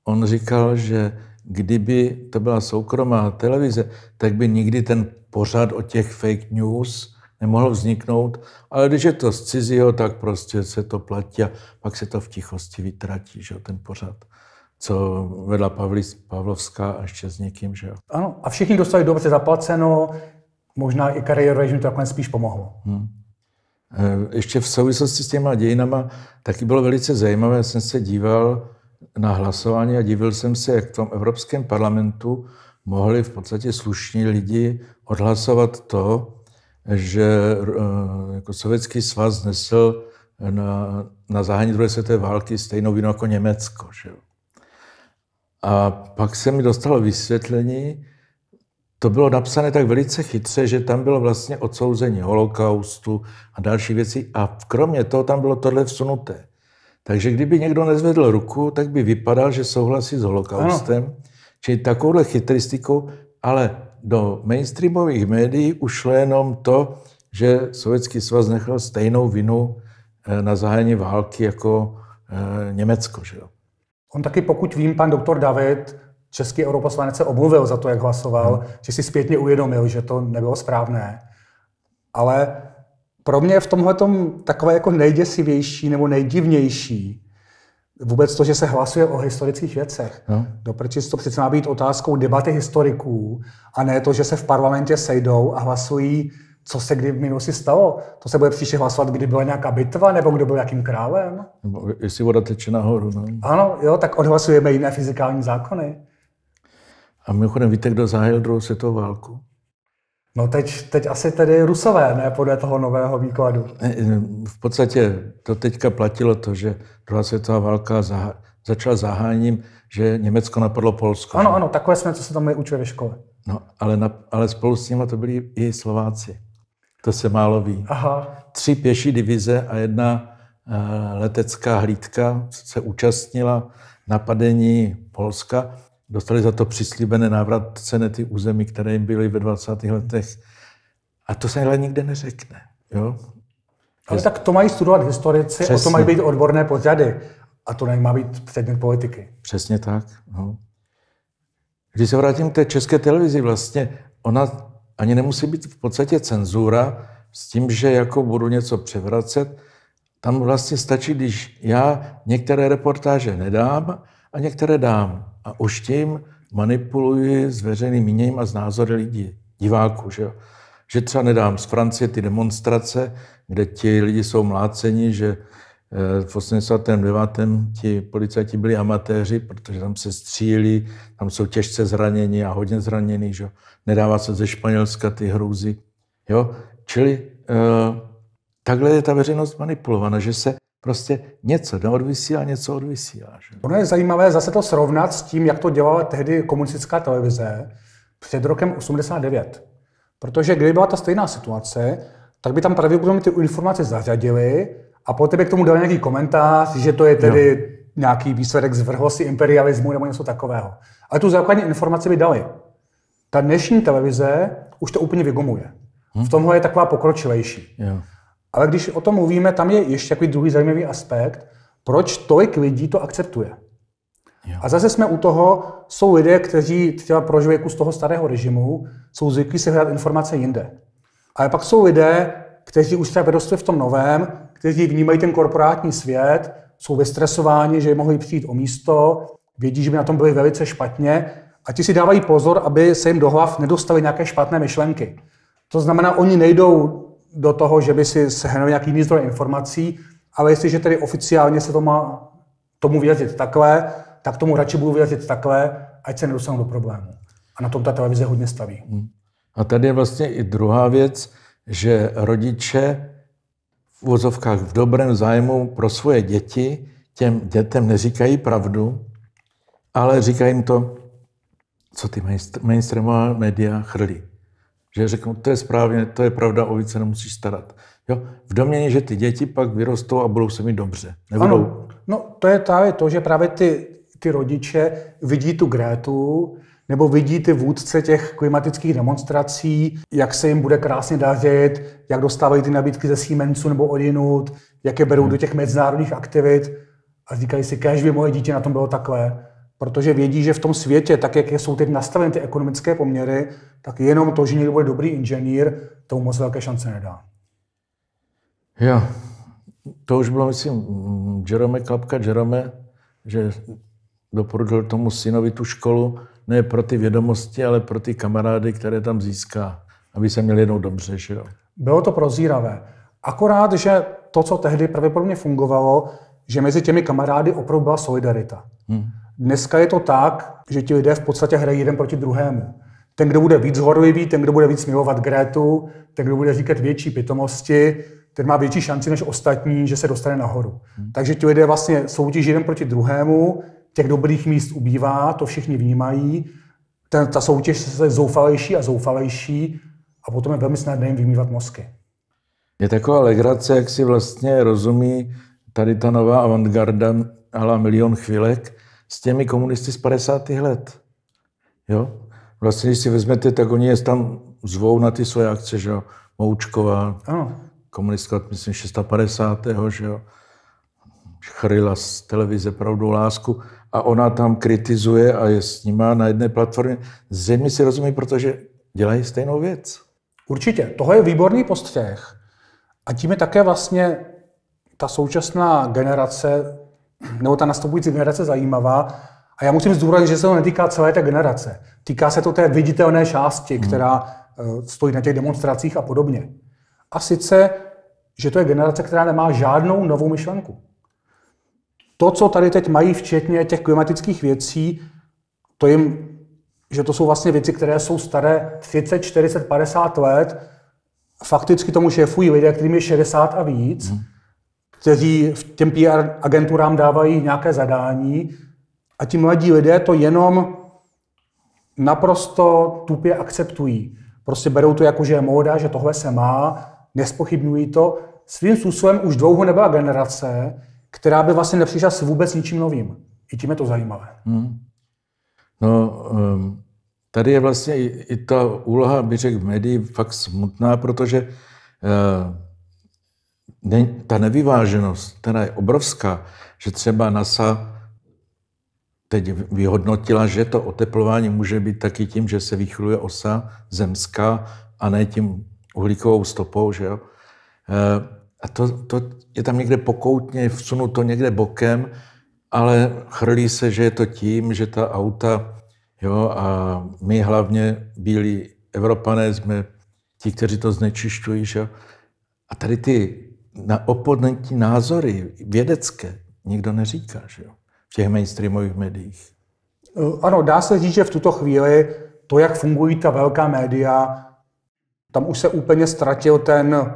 on říkal, že kdyby to byla soukromá televize, tak by nikdy ten pořad o těch fake news nemohl vzniknout, ale když je to z cizího, tak prostě se to platí a pak se to v tichosti vytratí, že ten pořad co vedla Pavlis, Pavlovská a ještě s někým, že jo. Ano, a všichni dostali dobře zaplaceno, možná i kariéru, že mi to takhle spíš pomohlo. Hmm. Eh, ještě v souvislosti s těma dějinama taky bylo velice zajímavé, jsem se díval na hlasování a divil jsem se, jak v tom Evropském parlamentu mohli v podstatě slušní lidi odhlasovat to, že eh, jako Sovětský svaz nesl na, na zahání druhé světové války stejnou vinu jako Německo. Že jo. A pak se mi dostalo vysvětlení, to bylo napsané tak velice chytře, že tam bylo vlastně odsouzení holokaustu a další věci a kromě toho tam bylo tohle vsunuté. Takže kdyby někdo nezvedl ruku, tak by vypadal, že souhlasí s holokaustem. Ano. Čili takovouhle chytristikou, ale do mainstreamových médií ušlo jenom to, že Sovětský svaz nechal stejnou vinu eh, na zahájení války jako eh, Německo. Že jo? On taky, pokud vím, pan doktor David, český europoslanec, se omluvil za to, jak hlasoval, hmm. že si zpětně uvědomil, že to nebylo správné. Ale pro mě je v tomhle takové jako nejděsivější nebo nejdivnější vůbec to, že se hlasuje o historických věcech. No. Doprčic to přece má být otázkou debaty historiků a ne to, že se v parlamentě sejdou a hlasují co se kdy v minulosti stalo? To se bude příště hlasovat, kdy byla nějaká bitva, nebo kdo byl jakým králem? Nebo jestli voda teče nahoru. No. Ano, jo, tak odhlasujeme jiné fyzikální zákony. A mimochodem, víte, kdo zahájil druhou světovou válku? No teď, teď asi tedy rusové, ne, podle toho nového výkladu. Eh, v podstatě to teďka platilo to, že druhá světová válka za začala zaháním, že Německo napadlo Polsko. Ano, ano, takové jsme, co se tam učili ve škole. No, ale, na, ale spolu s nimi to byli i Slováci. To se málo ví. Aha. Tři pěší divize a jedna eh, letecká hlídka se účastnila napadení Polska. Dostali za to přislíbené návrat ceny ty území, které jim byly ve 20. letech. A to se ale nikde neřekne. Jo? Ale tak to mají studovat historici, Přesně. o to mají být odborné pořady. A to nemá být předmět politiky. Přesně tak. No. Když se vrátím k té české televizi, vlastně ona ani nemusí být v podstatě cenzura s tím, že jako budu něco převracet. Tam vlastně stačí, když já některé reportáže nedám a některé dám. A už tím manipuluji s veřejným míněním a s názory lidí, diváků. Že, že třeba nedám z Francie ty demonstrace, kde ti lidi jsou mláceni, že Eh, v 89. ti policajti byli amatéři, protože tam se střílí, tam jsou těžce zranění a hodně zranění, že Nedává se ze Španělska ty hrůzy, jo? Čili eh, takhle je ta veřejnost manipulovaná, že se prostě něco neodvysílá, něco odvysílá. Že? Ono je zajímavé zase to srovnat s tím, jak to dělala tehdy komunistická televize před rokem 89. Protože kdyby byla ta stejná situace, tak by tam pravděpodobně ty informace zařadili, a po tebe k tomu dal nějaký komentář, že to je tedy jo. nějaký výsledek zvrhlosti imperialismu nebo něco takového. Ale tu základní informaci by dali. Ta dnešní televize už to úplně vygumuje. Hm? V tomhle je taková pokročilejší. Jo. Ale když o tom mluvíme, tam je ještě takový druhý zajímavý aspekt, proč tolik lidí to akceptuje. Jo. A zase jsme u toho, jsou lidé, kteří třeba pro z toho starého režimu jsou zvyklí se hledat informace jinde. Ale pak jsou lidé, kteří už třeba vyrostli v tom novém, kteří vnímají ten korporátní svět, jsou vystresováni, že mohli přijít o místo, vědí, že by na tom byli velice špatně a ti si dávají pozor, aby se jim do hlav nedostaly nějaké špatné myšlenky. To znamená, oni nejdou do toho, že by si sehnali nějaký jiný zdroj informací, ale jestliže tedy oficiálně se to má tomu věřit takhle, tak tomu radši budu věřit takhle, ať se nedostanu do problému. A na tom ta televize hodně staví. Hmm. A tady je vlastně i druhá věc, že rodiče uvozovkách v dobrém zájmu pro svoje děti, těm dětem neříkají pravdu, ale říkají jim to, co ty mainstreamová média chrlí. Že řeknou, to je správně, to je pravda, o více nemusíš starat. Jo? V domění, že ty děti pak vyrostou a budou se mít dobře. Nebudou... Ano. No to je právě to, že právě ty, ty rodiče vidí tu Grétu, nebo vidí ty vůdce těch klimatických demonstrací, jak se jim bude krásně dařit, jak dostávají ty nabídky ze Siemensu nebo odinut, jak je berou hmm. do těch mezinárodních aktivit a říkají si, kež by moje dítě na tom bylo takhle. Protože vědí, že v tom světě, tak jak jsou teď nastaveny ty ekonomické poměry, tak jenom to, že někdo bude dobrý inženýr, tomu moc velké šance nedá. Jo, to už bylo, myslím, Jerome Klapka Jerome, že doporučil tomu synovi tu školu, ne pro ty vědomosti, ale pro ty kamarády, které tam získá, aby se měl jednou dobře. Že jo? Bylo to prozíravé. Akorát, že to, co tehdy pravděpodobně fungovalo, že mezi těmi kamarády opravdu byla solidarita. Hmm. Dneska je to tak, že ti lidé v podstatě hrají jeden proti druhému. Ten, kdo bude víc horlivý, ten, kdo bude víc milovat Grétu, ten, kdo bude říkat větší pitomosti, ten má větší šanci než ostatní, že se dostane nahoru. Hmm. Takže ti lidé vlastně soutěží jeden proti druhému, těch dobrých míst ubývá, to všichni vnímají, ten, ta soutěž se zoufalejší a zoufalejší a potom je velmi snadné jim vymývat mozky. Je taková legrace, jak si vlastně rozumí tady ta nová avantgarda ala milion chvílek s těmi komunisty z 50. let. Jo? Vlastně, když si vezmete, tak oni je tam zvou na ty svoje akce, že jo? Moučková, ano. komunistka, myslím, 650. že jo? Chryla z televize Pravdou lásku a ona tam kritizuje a je s nima na jedné platformě. Zřejmě si rozumí, protože dělají stejnou věc. Určitě. Tohle je výborný postřeh. A tím je také vlastně ta současná generace, nebo ta nastupující generace zajímavá. A já musím zdůraznit, že se to netýká celé té generace. Týká se to té viditelné části, hmm. která eh, stojí na těch demonstracích a podobně. A sice, že to je generace, která nemá žádnou novou myšlenku. To, co tady teď mají, včetně těch klimatických věcí, to jim, že to jsou vlastně věci, které jsou staré 30, 40, 50 let, fakticky tomu šéfují lidé, kterým je 60 a víc, hmm. kteří v těm PR agenturám dávají nějaké zadání a ti mladí lidé to jenom naprosto tupě akceptují. Prostě berou to jako, že je móda, že tohle se má, nespochybnují to. Svým způsobem už dlouho nebyla generace, která by vlastně nepřišla s vůbec ničím novým. I tím je to zajímavé. Hmm. No, um, tady je vlastně i, i ta úloha, bych řekl, médií fakt smutná, protože uh, ne, ta nevyváženost, která je obrovská, že třeba NASA teď vyhodnotila, že to oteplování může být taky tím, že se vychyluje osa zemská a ne tím uhlíkovou stopou, že jo? Eh, a to, to je tam někde pokoutně, to někde bokem, ale chrlí se, že je to tím, že ta auta, jo, a my hlavně bílí Evropané jsme ti, kteří to znečišťují, že A tady ty na oponentní názory vědecké nikdo neříká, že jo, v těch mainstreamových médiích. Eh, ano, dá se říct, že v tuto chvíli to, jak fungují ta velká média, tam už se úplně ztratil ten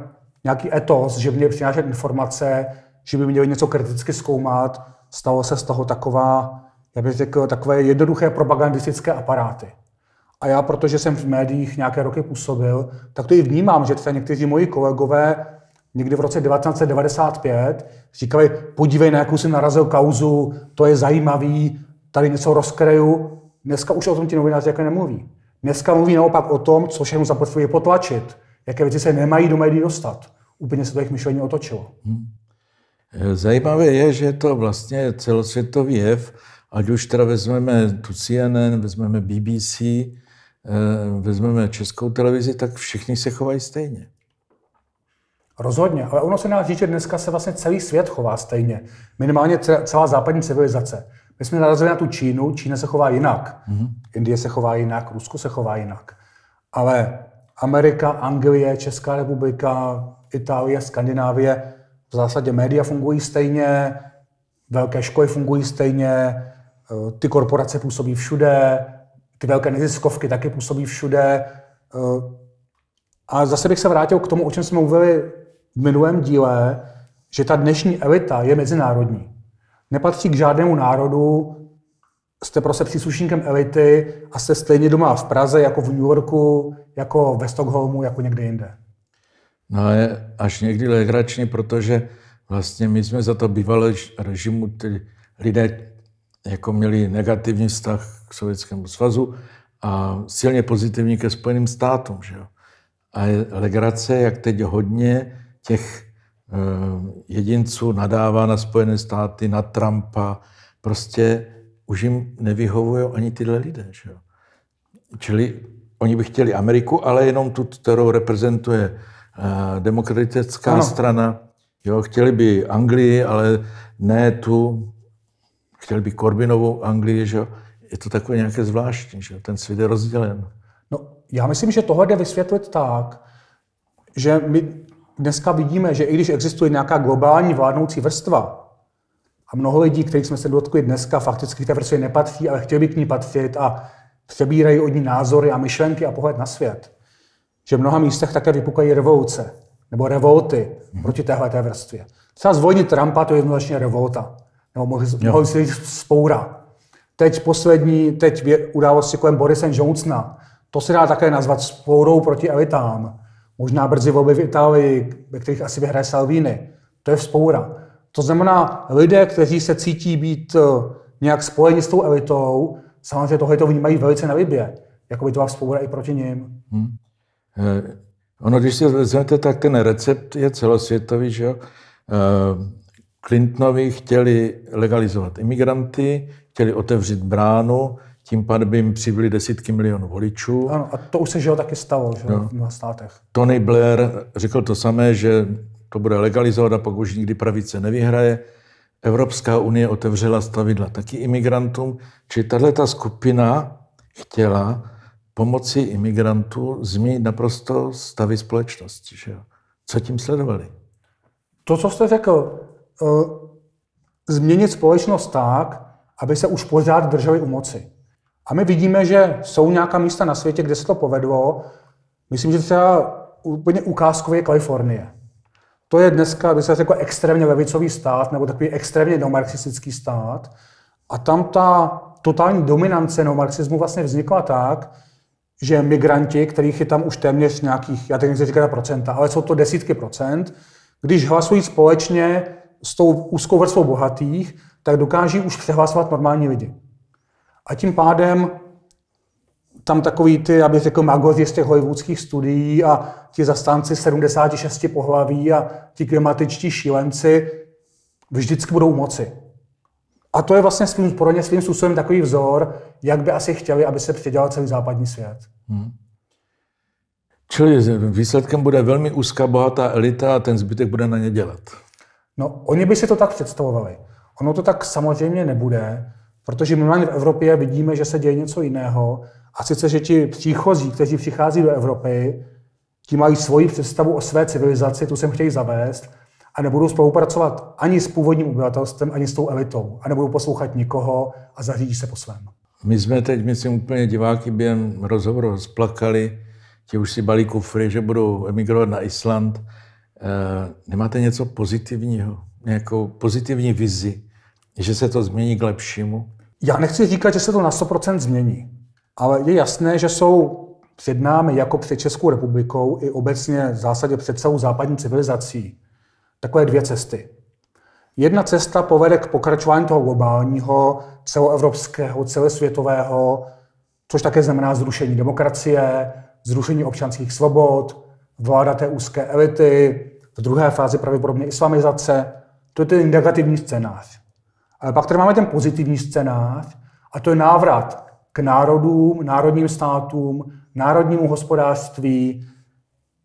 nějaký etos, že by měli přinášet informace, že by měli něco kriticky zkoumat, stalo se z toho taková, já bych řekl, takové jednoduché propagandistické aparáty. A já, protože jsem v médiích nějaké roky působil, tak to i vnímám, že třeba někteří moji kolegové někdy v roce 1995 říkali, podívej, na jakou jsem narazil kauzu, to je zajímavý, tady něco rozkreju. Dneska už o tom ti novináři jako nemluví. Dneska mluví naopak o tom, co všechno zapotřebuje potlačit, jaké věci se nemají do médií dostat. Úplně se to jejich myšlení otočilo. Hmm. Eh, zajímavé je, že je to vlastně celosvětový jev, ať už teda vezmeme tu CNN, vezmeme BBC, eh, vezmeme českou televizi, tak všichni se chovají stejně. Rozhodně, ale ono se dá říct, že dneska se vlastně celý svět chová stejně. Minimálně celá západní civilizace. My jsme narazili na tu Čínu, Čína se chová jinak, mm-hmm. Indie se chová jinak, Rusko se chová jinak. Ale Amerika, Anglie, Česká republika, Itálie, Skandinávie, v zásadě média fungují stejně, velké školy fungují stejně, eh, ty korporace působí všude, ty velké neziskovky taky působí všude. Eh, a zase bych se vrátil k tomu, o čem jsme mluvili v minulém díle, že ta dnešní elita je mezinárodní. Nepatří k žádnému národu, jste prostě příslušníkem elity a jste stejně doma v Praze, jako v New Yorku, jako ve Stockholmu, jako někde jinde. No je až někdy legrační, protože vlastně my jsme za to bývalé režimu, ty lidé jako měli negativní vztah k Sovětskému svazu a silně pozitivní ke Spojeným státům. Že jo? A je legrace, jak teď hodně těch eh, jedinců nadává na Spojené státy, na Trumpa, prostě už jim nevyhovují ani tyhle lidé. Že jo? Čili oni by chtěli Ameriku, ale jenom tu, kterou reprezentuje eh, demokratická ano. strana. Jo, chtěli by Anglii, ale ne tu. Chtěli by Korbinovou Anglii, že jo? Je to takové nějaké zvláštní, že Ten svět je rozdělen. No, já myslím, že tohle jde vysvětlit tak, že my dneska vidíme, že i když existuje nějaká globální vládnoucí vrstva, a mnoho lidí, kterých jsme se dotkli dneska, fakticky k té vrstvě nepatří, ale chtěli by k ní patřit a přebírají od ní názory a myšlenky a pohled na svět. Že v mnoha místech také vypukají revoluce nebo revolty mm-hmm. proti téhle té vrstvě. Třeba zvolnit Trumpa, to je jednoznačně revolta. Nebo mohli si říct spoura. Teď poslední, teď události kolem Borise Johnsona, to se dá také nazvat spourou proti elitám. Možná brzy volby v Itálii, ve kterých asi vyhraje Salvini. To je spoura. To znamená, lidé, kteří se cítí být eh, nějak spojeni s tou elitou, samozřejmě tohle to vnímají velice na libě. Jako by to vás i proti ním. Hmm. Eh, ono, když si vezmete, tak ten recept je celosvětový, že jo? Eh, Clintonovi chtěli legalizovat imigranty, chtěli otevřít bránu, tím pádem by jim přibyly desítky milionů voličů. Ano, a to už se že taky stalo že? No. v mnoha státech. Tony Blair řekl to samé, že to bude legalizovat a pak už nikdy pravice nevyhraje. Evropská unie otevřela stavidla taky imigrantům, či tahle ta skupina chtěla pomoci imigrantů změnit naprosto stavy společnosti. Že Co tím sledovali? To, co jste řekl, eh, změnit společnost tak, aby se už pořád drželi u moci. A my vidíme, že jsou nějaká místa na světě, kde se to povedlo. Myslím, že třeba úplně ukázkově Kalifornie. To je dneska, by se řekl, extrémně levicový stát, nebo takový extrémně neomarxistický stát. A tam ta totální dominance neomarxismu vlastně vznikla tak, že migranti, kterých je tam už téměř nějakých, já teď nechci říkat procenta, ale jsou to desítky procent, když hlasují společně s tou úzkou vrstvou bohatých, tak dokáží už přehlasovat normální lidi. A tím pádem tam takový ty, aby řekl, magoři z těch hollywoodských studií a ti zastánci 76 pohlaví a ti klimatičtí šílenci vždycky budou moci. A to je vlastně svým, pro ně svým způsobem takový vzor, jak by asi chtěli, aby se předělal celý západní svět. Hmm. Čili výsledkem bude velmi úzká, bohatá elita a ten zbytek bude na ně dělat. No, oni by si to tak představovali. Ono to tak samozřejmě nebude, protože my v Evropě vidíme, že se děje něco jiného a sice, že ti příchozí, kteří přichází do Evropy, ti mají svoji představu o své civilizaci, tu sem chtějí zavést a nebudou spolupracovat ani s původním obyvatelstvem, ani s tou elitou a nebudou poslouchat nikoho a zařídí se po svém. My jsme teď, myslím, úplně diváky během rozhovoru splakali, ti už si balí kufry, že budou emigrovat na Island. Eh, nemáte něco pozitivního, nějakou pozitivní vizi, že se to změní k lepšímu? Já nechci říkat, že se to na 100% změní. Ale je jasné, že jsou před námi jako před Českou republikou i obecně v zásadě před celou západní civilizací takové dvě cesty. Jedna cesta povede k pokračování toho globálního, celoevropského, celosvětového, což také znamená zrušení demokracie, zrušení občanských svobod, vláda té úzké elity, v druhé fázi pravděpodobně islamizace. To je ten negativní scénář. Ale pak tady máme ten pozitivní scénář a to je návrat k národům, národním státům, národnímu hospodářství,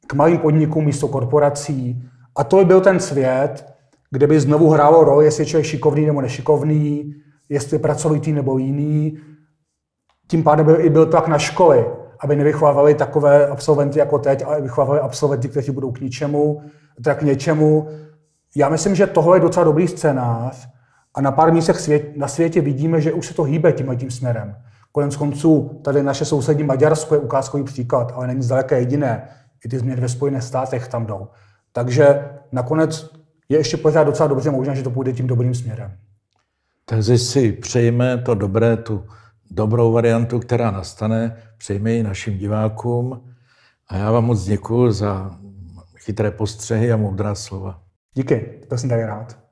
k malým podnikům místo korporací. A to by byl ten svět, kde by znovu hrálo roli, jestli je člověk šikovný nebo nešikovný, jestli je pracovitý nebo jiný. Tím pádem by i byl tlak na školy, aby nevychovávali takové absolventy jako teď, ale vychovávali absolventy, kteří budou k ničemu, tak k něčemu. Já myslím, že tohle je docela dobrý scénář a na pár místech svět, na světě vidíme, že už se to hýbe tím tím směrem. Konec konců tady naše sousední Maďarsko je ukázkový příklad, ale není zdaleka jediné. I ty změny ve Spojených státech tam jdou. Takže nakonec je ještě pořád docela dobře možné, že to půjde tím dobrým směrem. Takže si přejme to dobré, tu dobrou variantu, která nastane, přejme ji našim divákům. A já vám moc děkuji za chytré postřehy a moudrá slova. Díky, to jsem tady rád.